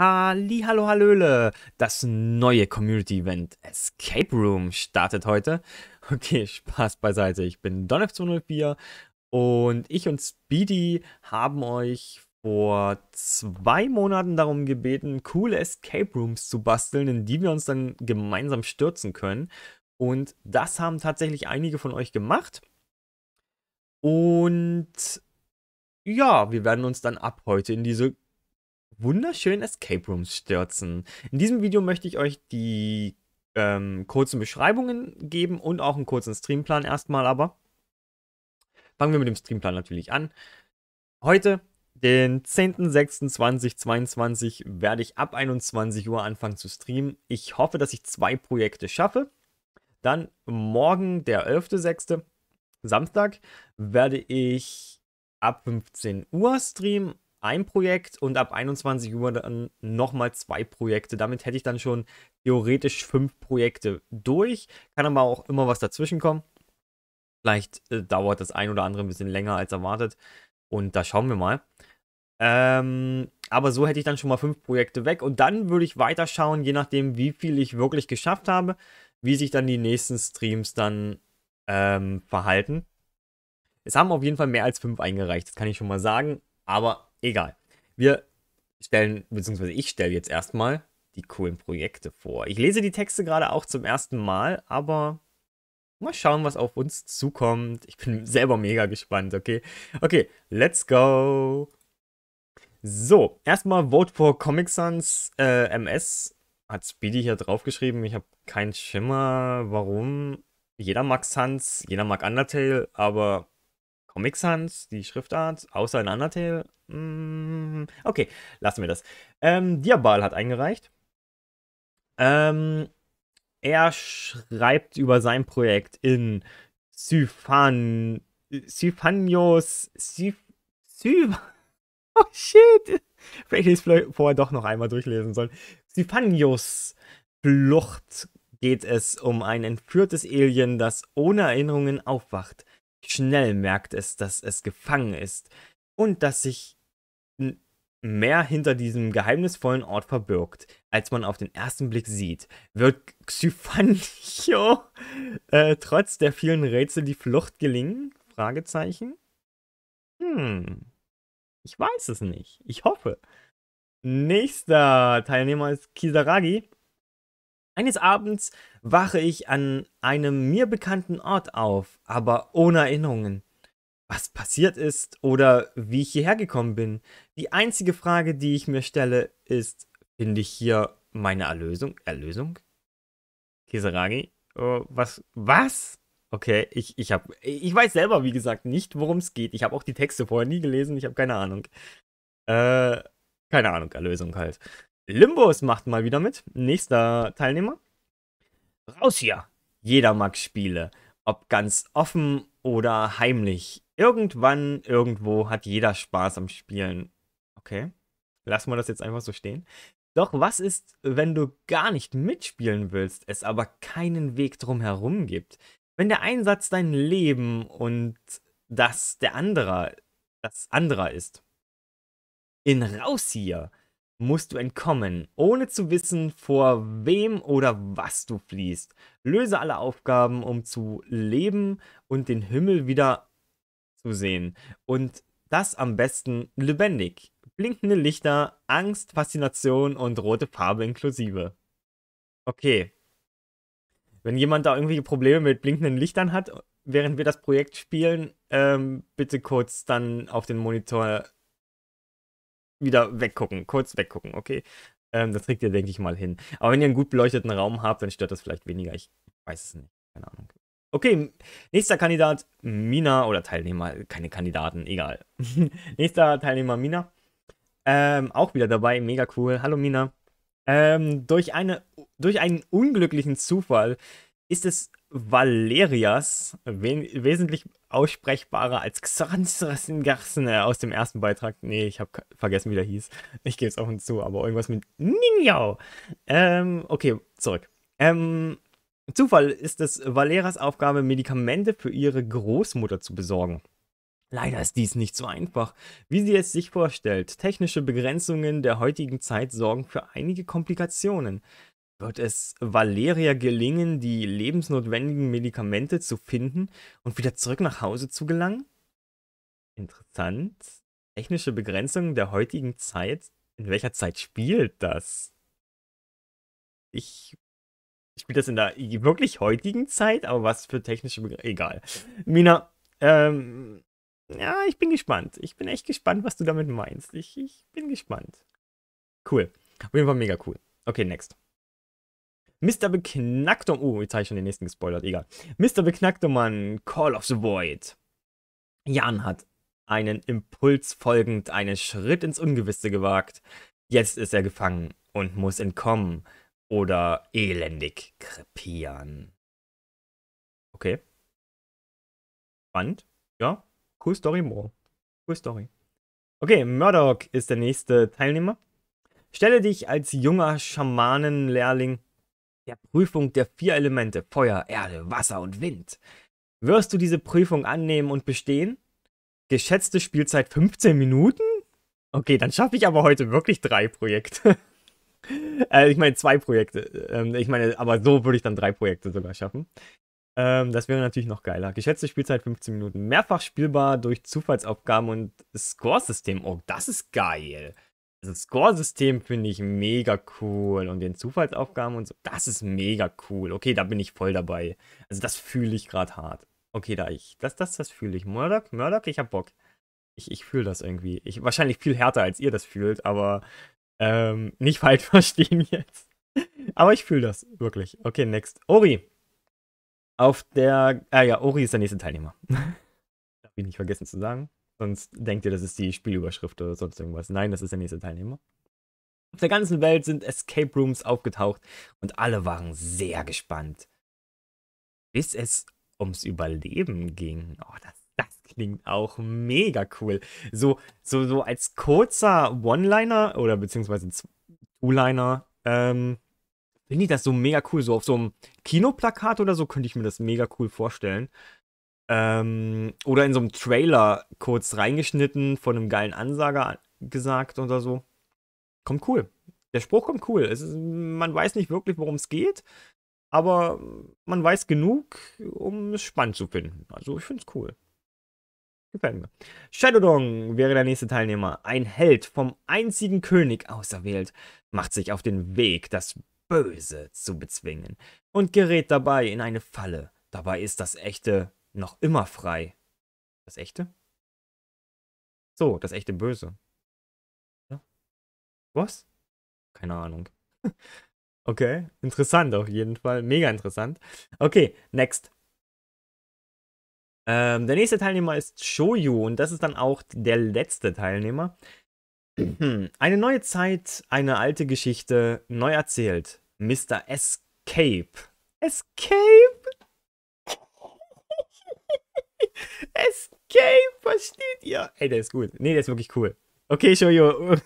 Halli, hallo, hallöle. Das neue Community-Event Escape Room startet heute. Okay, Spaß beiseite. Ich bin donnef 204 und ich und Speedy haben euch vor zwei Monaten darum gebeten, coole Escape Rooms zu basteln, in die wir uns dann gemeinsam stürzen können. Und das haben tatsächlich einige von euch gemacht. Und ja, wir werden uns dann ab heute in diese wunderschönen Escape Rooms stürzen. In diesem Video möchte ich euch die ähm, kurzen Beschreibungen geben und auch einen kurzen Streamplan erstmal aber. Fangen wir mit dem Streamplan natürlich an. Heute, den 10.06.2022, werde ich ab 21 Uhr anfangen zu streamen. Ich hoffe, dass ich zwei Projekte schaffe. Dann morgen, der 11.06., Samstag, werde ich ab 15 Uhr streamen ein Projekt und ab 21 Uhr dann nochmal zwei Projekte. Damit hätte ich dann schon theoretisch fünf Projekte durch. Kann aber auch immer was dazwischen kommen. Vielleicht äh, dauert das ein oder andere ein bisschen länger als erwartet. Und da schauen wir mal. Ähm, aber so hätte ich dann schon mal fünf Projekte weg. Und dann würde ich weiterschauen, je nachdem, wie viel ich wirklich geschafft habe, wie sich dann die nächsten Streams dann ähm, verhalten. Es haben auf jeden Fall mehr als fünf eingereicht, das kann ich schon mal sagen. Aber Egal. Wir stellen, beziehungsweise ich stelle jetzt erstmal die coolen Projekte vor. Ich lese die Texte gerade auch zum ersten Mal, aber mal schauen, was auf uns zukommt. Ich bin selber mega gespannt, okay? Okay, let's go! So, erstmal Vote for Comic Sans äh, MS. Hat Speedy hier draufgeschrieben. Ich habe keinen Schimmer, warum. Jeder mag Sans, jeder mag Undertale, aber Comic Sans, die Schriftart, außer in Undertale, Mm, okay, lassen wir das. Ähm, Diabal hat eingereicht. Ähm, er schreibt über sein Projekt in Syphan... Syphanios... Syph... Syph... Oh shit! Vielleicht hätte ich es vorher doch noch einmal durchlesen sollen. Syphanios Flucht geht es um ein entführtes Alien, das ohne Erinnerungen aufwacht. Schnell merkt es, dass es gefangen ist und dass sich mehr hinter diesem geheimnisvollen Ort verbirgt, als man auf den ersten Blick sieht, wird Xyphancho äh, trotz der vielen Rätsel die Flucht gelingen? Fragezeichen. Hm. Ich weiß es nicht. Ich hoffe. Nächster Teilnehmer ist Kisaragi. Eines Abends wache ich an einem mir bekannten Ort auf, aber ohne Erinnerungen was passiert ist oder wie ich hierher gekommen bin. Die einzige Frage, die ich mir stelle, ist, finde ich hier meine Erlösung? Erlösung? Kiseragi? Uh, was? Was? Okay, ich, ich, hab, ich weiß selber, wie gesagt, nicht, worum es geht. Ich habe auch die Texte vorher nie gelesen, ich habe keine Ahnung. Äh, keine Ahnung, Erlösung halt. Limbus macht mal wieder mit. Nächster Teilnehmer. Raus hier! Jeder mag Spiele. Ob ganz offen oder heimlich. Irgendwann, irgendwo hat jeder Spaß am Spielen. Okay, lassen wir das jetzt einfach so stehen. Doch was ist, wenn du gar nicht mitspielen willst, es aber keinen Weg drumherum gibt? Wenn der Einsatz dein Leben und das der andere, das anderer ist. In Raus hier musst du entkommen, ohne zu wissen, vor wem oder was du fliehst. Löse alle Aufgaben, um zu leben und den Himmel wieder zu sehen. Und das am besten lebendig. Blinkende Lichter, Angst, Faszination und rote Farbe inklusive. Okay. Wenn jemand da irgendwelche Probleme mit blinkenden Lichtern hat, während wir das Projekt spielen, ähm, bitte kurz dann auf den Monitor wieder weggucken, kurz weggucken, okay? Ähm, das kriegt ihr, denke ich, mal hin. Aber wenn ihr einen gut beleuchteten Raum habt, dann stört das vielleicht weniger. Ich weiß es nicht. Keine Ahnung. Okay, nächster Kandidat, Mina oder Teilnehmer, keine Kandidaten, egal. nächster Teilnehmer, Mina. Ähm, auch wieder dabei, mega cool. Hallo Mina. Ähm, durch, eine, durch einen unglücklichen Zufall ist es Valerias we wesentlich aussprechbarer als Xanthrasingarsene aus dem ersten Beitrag. Nee, ich habe vergessen, wie der hieß. Ich gebe es auch hinzu, aber irgendwas mit Ninjao. Ähm, okay, zurück. Ähm, Zufall ist es Valeras Aufgabe, Medikamente für ihre Großmutter zu besorgen. Leider ist dies nicht so einfach, wie sie es sich vorstellt. Technische Begrenzungen der heutigen Zeit sorgen für einige Komplikationen wird es Valeria gelingen, die lebensnotwendigen Medikamente zu finden und wieder zurück nach Hause zu gelangen? Interessant. Technische Begrenzung der heutigen Zeit. In welcher Zeit spielt das? Ich spiele das in der wirklich heutigen Zeit, aber was für technische Begr Egal. Mina, ähm, ja, ich bin gespannt. Ich bin echt gespannt, was du damit meinst. Ich, ich bin gespannt. Cool. Auf jeden Fall mega cool. Okay, next. Mr. Beknackter. Oh, jetzt habe ich schon den nächsten gespoilert. Egal. Mr. Beknacktermann, Call of the Void. Jan hat einen Impuls folgend einen Schritt ins Ungewisse gewagt. Jetzt ist er gefangen und muss entkommen oder elendig krepieren. Okay. Spannend. Ja. Cool Story, Bro. Cool Story. Okay, Murdoch ist der nächste Teilnehmer. Stelle dich als junger Schamanenlehrling der Prüfung der vier Elemente Feuer, Erde, Wasser und Wind. Wirst du diese Prüfung annehmen und bestehen? Geschätzte Spielzeit 15 Minuten? Okay, dann schaffe ich aber heute wirklich drei Projekte. äh, ich meine zwei Projekte. Ähm, ich meine, aber so würde ich dann drei Projekte sogar schaffen. Ähm, das wäre natürlich noch geiler. Geschätzte Spielzeit 15 Minuten. Mehrfach spielbar durch Zufallsaufgaben und Scoresystem. Oh, das ist geil. Also das Score-System finde ich mega cool und den Zufallsaufgaben und so, das ist mega cool. Okay, da bin ich voll dabei. Also das fühle ich gerade hart. Okay, da ich, das, das, das fühle ich. Murdoch, Murdoch, ich hab Bock. Ich, ich fühle das irgendwie. Ich, wahrscheinlich viel härter, als ihr das fühlt, aber ähm, nicht falsch verstehen jetzt. Aber ich fühle das, wirklich. Okay, next. Ori. Auf der, ah ja, Ori ist der nächste Teilnehmer. Darf ich nicht vergessen zu sagen. Sonst denkt ihr, das ist die Spielüberschrift oder sonst irgendwas. Nein, das ist der nächste Teilnehmer. Auf der ganzen Welt sind Escape Rooms aufgetaucht und alle waren sehr gespannt. Bis es ums Überleben ging. Oh, das, das klingt auch mega cool. So, so, so als kurzer One-Liner oder beziehungsweise Two-Liner, ähm, finde ich das so mega cool. So auf so einem Kinoplakat oder so könnte ich mir das mega cool vorstellen. Ähm, oder in so einem Trailer kurz reingeschnitten, von einem geilen Ansager gesagt oder so. Kommt cool. Der Spruch kommt cool. Ist, man weiß nicht wirklich, worum es geht, aber man weiß genug, um es spannend zu finden. Also ich finde es cool. Gefällt mir. Shadow Dong wäre der nächste Teilnehmer. Ein Held vom einzigen König auserwählt, macht sich auf den Weg, das Böse zu bezwingen und gerät dabei in eine Falle. Dabei ist das echte noch immer frei. Das echte? So, das echte Böse. Ja. Was? Keine Ahnung. okay, interessant auf jeden Fall. Mega interessant. Okay, next. Ähm, der nächste Teilnehmer ist Shoyu und das ist dann auch der letzte Teilnehmer. Eine neue Zeit, eine alte Geschichte, neu erzählt. Mr. Escape. Escape? Okay, versteht ihr? Ey, der ist gut. Nee, der ist wirklich cool. Okay, Shoyo.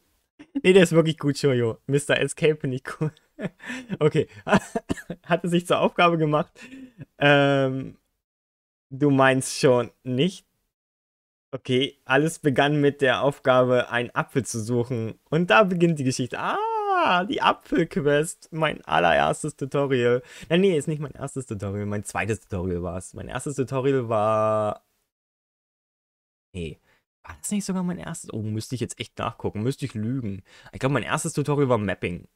nee, der ist wirklich gut, Shoyo. Mr. Escape finde ich cool. okay. Hatte sich zur Aufgabe gemacht. Ähm, du meinst schon nicht? Okay, alles begann mit der Aufgabe, einen Apfel zu suchen. Und da beginnt die Geschichte. Ah, die Apfelquest. Mein allererstes Tutorial. Nein, nee, ist nicht mein erstes Tutorial. Mein zweites Tutorial war es. Mein erstes Tutorial war Nee. War das nicht sogar mein erstes? Oh, müsste ich jetzt echt nachgucken. Müsste ich lügen. Ich glaube, mein erstes Tutorial war Mapping.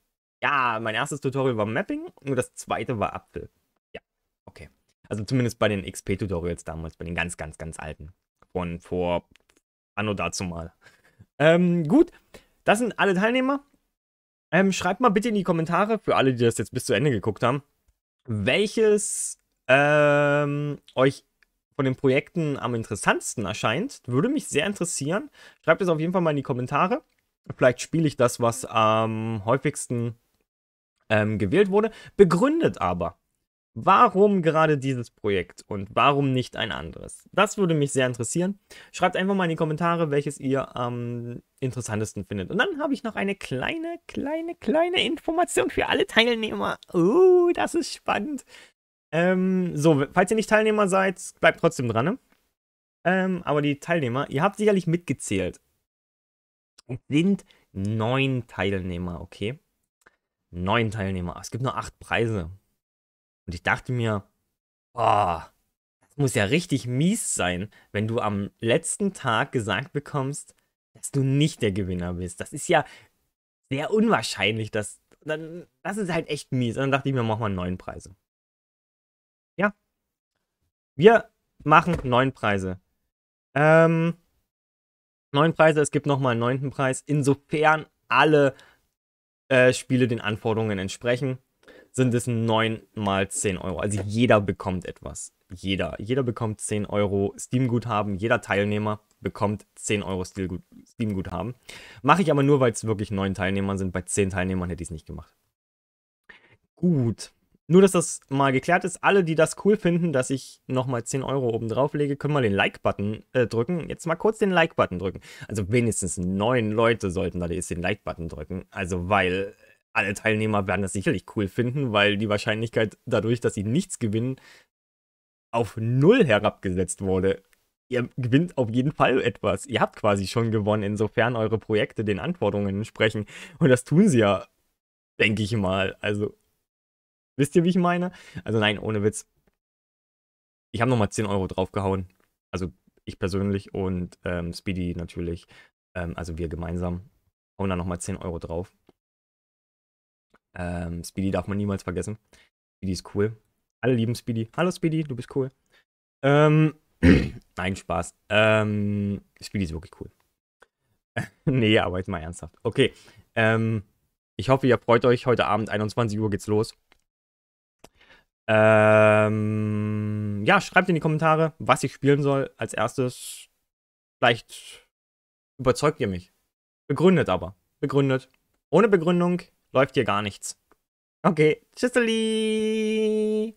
Ja, mein erstes Tutorial war Mapping und das zweite war Apfel. Ja, okay. Also zumindest bei den XP-Tutorials damals, bei den ganz, ganz, ganz alten. Von vor anno dazu mal. Ähm, gut, das sind alle Teilnehmer. Ähm, schreibt mal bitte in die Kommentare, für alle, die das jetzt bis zu Ende geguckt haben, welches ähm, euch von den Projekten am interessantsten erscheint. Würde mich sehr interessieren. Schreibt es auf jeden Fall mal in die Kommentare. Vielleicht spiele ich das, was am häufigsten ähm, gewählt wurde. Begründet aber, warum gerade dieses Projekt und warum nicht ein anderes? Das würde mich sehr interessieren. Schreibt einfach mal in die Kommentare, welches ihr am interessantesten findet. Und dann habe ich noch eine kleine, kleine, kleine Information für alle Teilnehmer. Oh, uh, das ist spannend. Ähm, so, falls ihr nicht Teilnehmer seid, bleibt trotzdem dran. Ne? Ähm, aber die Teilnehmer, ihr habt sicherlich mitgezählt. Es sind neun Teilnehmer, okay? Neun Teilnehmer. Es gibt nur acht Preise. Und ich dachte mir, boah, das muss ja richtig mies sein, wenn du am letzten Tag gesagt bekommst, dass du nicht der Gewinner bist. Das ist ja sehr unwahrscheinlich, dass dann, das ist halt echt mies. Und dann dachte ich mir, mach mal neun Preise. Ja. Wir machen neun Preise. Ähm, neun Preise, es gibt nochmal einen neunten Preis, insofern alle äh, Spiele den Anforderungen entsprechen sind es 9 mal 10 Euro. Also jeder bekommt etwas. Jeder. Jeder bekommt 10 Euro Steam-Guthaben. Jeder Teilnehmer bekommt 10 Euro Steam-Guthaben. Mache ich aber nur, weil es wirklich neun Teilnehmer sind. Bei 10 Teilnehmern hätte ich es nicht gemacht. Gut. Nur, dass das mal geklärt ist, alle, die das cool finden, dass ich nochmal 10 Euro oben drauf lege, können mal den Like-Button äh, drücken. Jetzt mal kurz den Like-Button drücken. Also wenigstens neun Leute sollten da jetzt den Like-Button drücken. Also weil alle Teilnehmer werden das sicherlich cool finden, weil die Wahrscheinlichkeit dadurch, dass sie nichts gewinnen, auf null herabgesetzt wurde. Ihr gewinnt auf jeden Fall etwas. Ihr habt quasi schon gewonnen, insofern eure Projekte den Anforderungen entsprechen. Und das tun sie ja, denke ich mal. Also Wisst ihr, wie ich meine? Also nein, ohne Witz. Ich habe nochmal 10 Euro draufgehauen. Also ich persönlich und ähm, Speedy natürlich. Ähm, also wir gemeinsam hauen da nochmal 10 Euro drauf. Ähm, Speedy darf man niemals vergessen. Speedy ist cool. Alle lieben Speedy. Hallo Speedy, du bist cool. Ähm, nein, Spaß. Ähm, Speedy ist wirklich cool. nee, aber jetzt mal ernsthaft. Okay. Ähm, ich hoffe, ihr freut euch. Heute Abend, 21 Uhr geht's los. Ähm, ja, schreibt in die Kommentare, was ich spielen soll als erstes. Vielleicht überzeugt ihr mich. Begründet aber. Begründet. Ohne Begründung läuft hier gar nichts. Okay, tschüsseli!